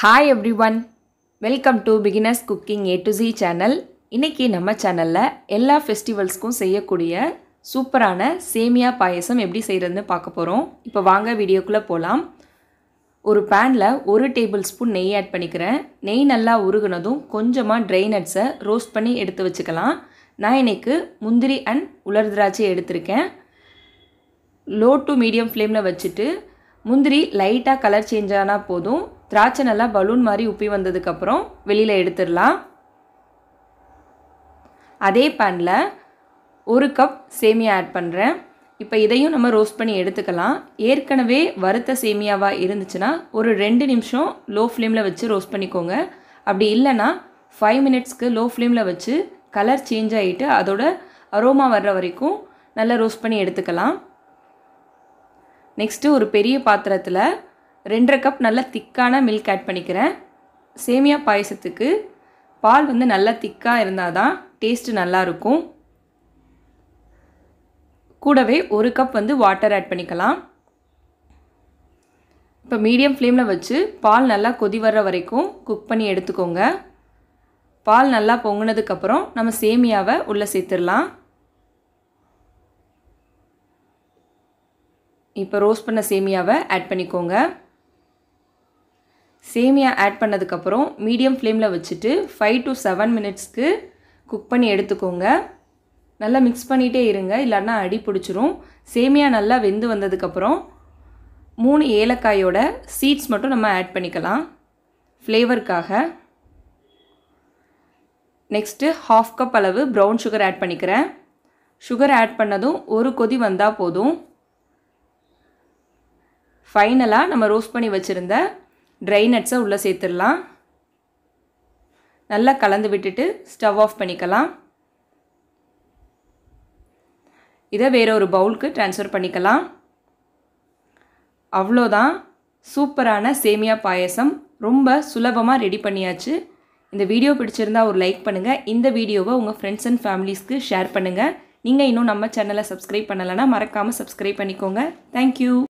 hi everyone welcome to beginners cooking A to Z channel இன்றைக்கி நம்ம சேனலில் எல்லா ஃபெஸ்டிவல்ஸ்க்கும் செய்யக்கூடிய சூப்பரான சேமியா பாயசம் எப்படி செய்கிறதுன்னு பார்க்க போகிறோம் இப்போ வாங்க வீடியோக்குள்ளே போகலாம் ஒரு பேனில் ஒரு டேபிள் ஸ்பூன் நெய் ஆட் பண்ணிக்கிறேன் நெய் நல்லா உருகுனதும் கொஞ்சமாக ட்ரை நட்ஸை ரோஸ்ட் பண்ணி எடுத்து வச்சுக்கலாம் நான் இன்றைக்கு முந்திரி அண்ட் உலர் திராட்சை எடுத்திருக்கேன் லோ டு மீடியம் ஃப்ளேமில் வச்சுட்டு முந்திரி லைட்டாக கலர் சேஞ்ச் ஆனால் போதும் திராட்சை நல்லா பலூன் மாதிரி உப்பி வந்ததுக்கப்புறம் வெளியில் எடுத்துடலாம் அதே பேனில் ஒரு கப் சேமியா ஆட் பண்ணுறேன் இப்போ இதையும் நம்ம ரோஸ்ட் பண்ணி எடுத்துக்கலாம் ஏற்கனவே வறுத்த சேமியாவாக இருந்துச்சுன்னா ஒரு ரெண்டு நிமிஷம் லோ ஃப்ளேமில் வச்சு ரோஸ்ட் பண்ணிக்கோங்க அப்படி இல்லைன்னா ஃபைவ் மினிட்ஸ்க்கு லோ ஃப்ளேமில் வச்சு கலர் சேஞ்ச் ஆகிட்டு அதோட அரோமா வர்ற வரைக்கும் நல்லா ரோஸ்ட் பண்ணி எடுத்துக்கலாம் நெக்ஸ்ட்டு ஒரு பெரிய பாத்திரத்தில் ரெண்டரை கப் நல்லா திக்கான மில்க் ஆட் பண்ணிக்கிறேன் சேமியா பாயசத்துக்கு பால் வந்து நல்லா திக்காக இருந்தால் தான் டேஸ்ட்டு நல்லாயிருக்கும் கூடவே ஒரு கப் வந்து வாட்டர் ஆட் பண்ணிக்கலாம் இப்போ மீடியம் ஃப்ளேமில் வச்சு பால் நல்லா கொதி வர்ற வரைக்கும் குக் பண்ணி எடுத்துக்கோங்க பால் நல்லா பொங்கினதுக்கப்புறம் நம்ம சேமியாவை உள்ளே சேர்த்துடலாம் இப்போ ரோஸ்ட் பண்ண சேமியாவை ஆட் பண்ணிக்கோங்க சேமியா ஆட் பண்ணதுக்கப்புறம் மீடியம் ஃப்ளேமில் வச்சுட்டு ஃபைவ் டு செவன் மினிட்ஸ்க்கு குக் பண்ணி எடுத்துக்கோங்க நல்லா மிக்ஸ் பண்ணிகிட்டே இருங்க இல்லைன்னா அடி பிடிச்சிரும் சேமியா நல்லா வெந்து வந்ததுக்கப்புறம் மூணு ஏலக்காயோட சீட்ஸ் மட்டும் நம்ம ஆட் பண்ணிக்கலாம் ஃப்ளேவருக்காக நெக்ஸ்ட்டு ஹாஃப் கப் அளவு ப்ரௌன் சுகர் ஆட் பண்ணிக்கிறேன் சுகர் ஆட் பண்ணதும் ஒரு கொதி வந்தால் போதும் ஃபைனலாக நம்ம ரோஸ்ட் பண்ணி வச்சுருந்த ட்ரை நட்ஸை உள்ளே சேர்த்துடலாம் நல்லா கலந்து விட்டுட்டு ஸ்டவ் ஆஃப் பண்ணிக்கலாம் இதை வேறு ஒரு பவுலுக்கு ட்ரான்ஸ்ஃபர் பண்ணிக்கலாம் அவ்வளோதான் சூப்பரான சேமியா பாயசம் ரொம்ப சுலபமாக ரெடி பண்ணியாச்சு இந்த வீடியோ பிடிச்சிருந்தா ஒரு லைக் பண்ணுங்கள் இந்த வீடியோவை உங்கள் ஃப்ரெண்ட்ஸ் அண்ட் ஃபேமிலிஸ்க்கு ஷேர் பண்ணுங்கள் நீங்கள் இன்னும் நம்ம சேனலை சப்ஸ்கிரைப் பண்ணலைன்னா மறக்காமல் சப்ஸ்கிரைப் பண்ணிக்கோங்க தேங்க்யூ